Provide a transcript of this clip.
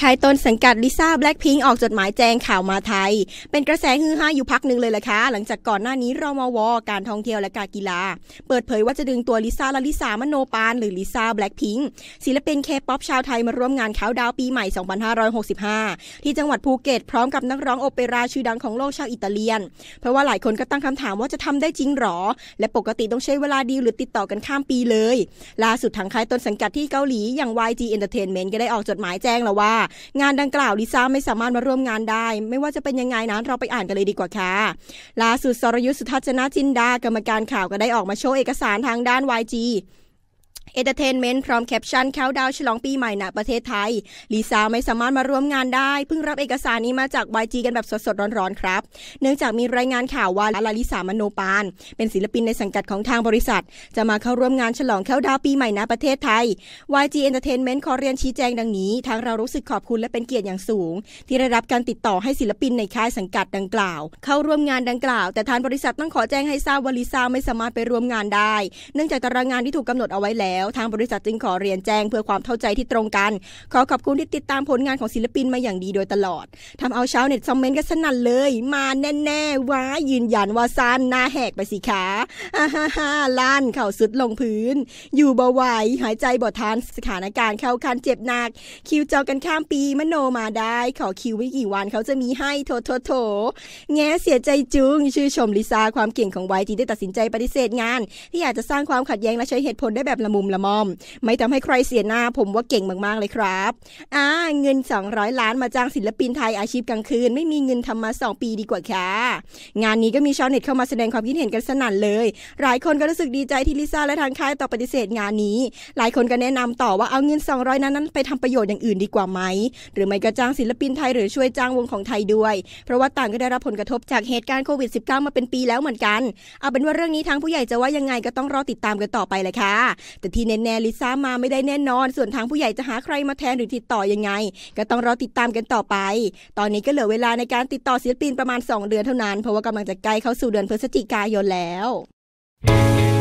ค่ายต้นสังกัดลิซ่าแบล็กพิงออกจดหมายแจ้งข่าวมาไทย เป็นกระแสฮือฮาอยู่พักหนึ่งเลยล่ะคะ หลังจากก่อนหน้านี้รมาวการท่องเที่ยวและการกีฬาเปิดเผยว่าจะดึงตัวลิซ่าและลิซามโนปานหรือลิซ่าแบล็กพิงศิลปินเคป๊อปชาวไทยมาร่วมงานเขาดาวปีใหม่ 2565 ที่จังหวัดภูเก็ตพร้อมกับนักร้องโอเปร่าชื่อดังของโลกชาวอิตาเลียนเพราะว่าหลายคนก็ตั้งคำถามว่าจะทำได้จริงหรอ และปกติต้องใช้เวลาดีหรือติดต่อกันข้ามปีเลย ล่าสุดทางค่ายต้นสังกัดที่เกาหลี อย่าง YG Entertainment ก็ได้ออกจดหมายแจ้งแล้วว่างานดังกล่าว ลิซ่าไม่สามารถมาร่วมงานได้ ไม่ว่าจะเป็นยังไงนะ เราไปอ่านกันเลยดีกว่าค่ะล่าสุดสรยุทธสุทัศนจินดากรรมการข่าวก็ได้ออกมาโชว์เอกสารทางด้าน YG เตอร์เทนเมนต์พร้อมแคปชั่นแคาดาวฉลองปีใหม่ณประเทศไทยลิซ่าไม่สามารถมาร่วมงานได้ เพิ่งรับเอกสารนี้มาจาก YG กันแบบสดๆ ร้อนๆ ครับเนื่องจากมีรายงานข่าวว่าลาลิสามโนปาน เป็นศิลปินในสังกัดของทางบริษัท จะมาเข้าร่วมงานฉลองแขลาดาวปีใหม่ณประเทศไทย YG Entertainment ขอเรียนชี้แจงดังนี้ทางเรารู้สึกขอบคุณและเป็นเกียรติอย่างสูง ที่ได้รับการติดต่อให้ศิลปินในค่ายสังกัดดังกล่าว เข้าร่วมงานดังกล่าว แต่ทางบริษัทต้องขอแจ้งให้ทราบว่าลิซ่าไม่สามารถไปร่วมงานได้ เนื่องจากตารางงานที่ถูกกำหนดเอาไว้แล้วทางบริษัทจึงขอเรียนแจ้งเพื่อความเข้าใจที่ตรงกัน ขอขอบคุณที่ติดตามผลงานของศิลปินมาอย่างดีโดยตลอด ทำเอาชาวเน็ตคอมเมนต์กันสนั่นเลย มาแน่ๆว้ายืนยันว่าซานหน้าแหกไปสิขาฮ่าฮ่าลั่นเข่าสุดลงพื้น อยู่เบาไหวหายใจบ่ทานสถานการณ์เข้าคันเจ็บหนัก คิวจอกันข้ามปีมโนมาได้ ขอคิวไม่กี่วันเขาจะมีให้โถโถโถแง่เสียใจจุงชื่อชมลิซาความเก่งของไวจีได้ตัดสินใจปฏิเสธงาน ที่อาจจะสร้างความขัดแย้งและใช้เหตุผลได้แบบละมุมละม่อมไม่ทำให้ใครเสียหน้าผมว่าเก่งมาก ๆ เลยครับอ่าเงิน 200 ล้านมาจ้างศิลปินไทยอาชีพกลางคืนไม่มีเงินทำมา 2 ปีดีกว่าค่ะ งานนี้ก็มีชาวเน็ตเข้ามาแสดงความคิดเห็นกันสนั่นเลย หลายคนก็รู้สึกดีใจที่ลิซ่าและทางค่ายต่อปฏิเสธงานนี้ หลายคนก็แนะนำต่อว่าเอาเงิน 200 นั้นนั้นไปทำประโยชน์อย่างอื่นดีกว่าไหม หรือไม่ก็จ้างศิลปินไทยหรือช่วยจ้างวงของไทยด้วย เพราะว่าต่างก็ได้รับผลกระทบจากเหตุการณ์โควิด -19 มาเป็นปีแล้วเหมือนกัน เอาเป็นว่าเรื่องนี้ทางผู้ใหญ่จะว่ายังไงก็ต้องรอติดตามกันต่อไปเลยค่ะแต่ที่แน่ๆลิซ่ามาไม่ได้แน่นอน ส่วนทางผู้ใหญ่จะหาใครมาแทนหรือติดต่อยังไง ก็ต้องรอติดตามกันต่อไป ตอนนี้ก็เหลือเวลาในการติดต่อศิลปินประมาณ 2 เดือนเท่านั้น เพราะว่ากำลังจะใกล้เข้าสู่เดือนพฤศจิกายนแล้ว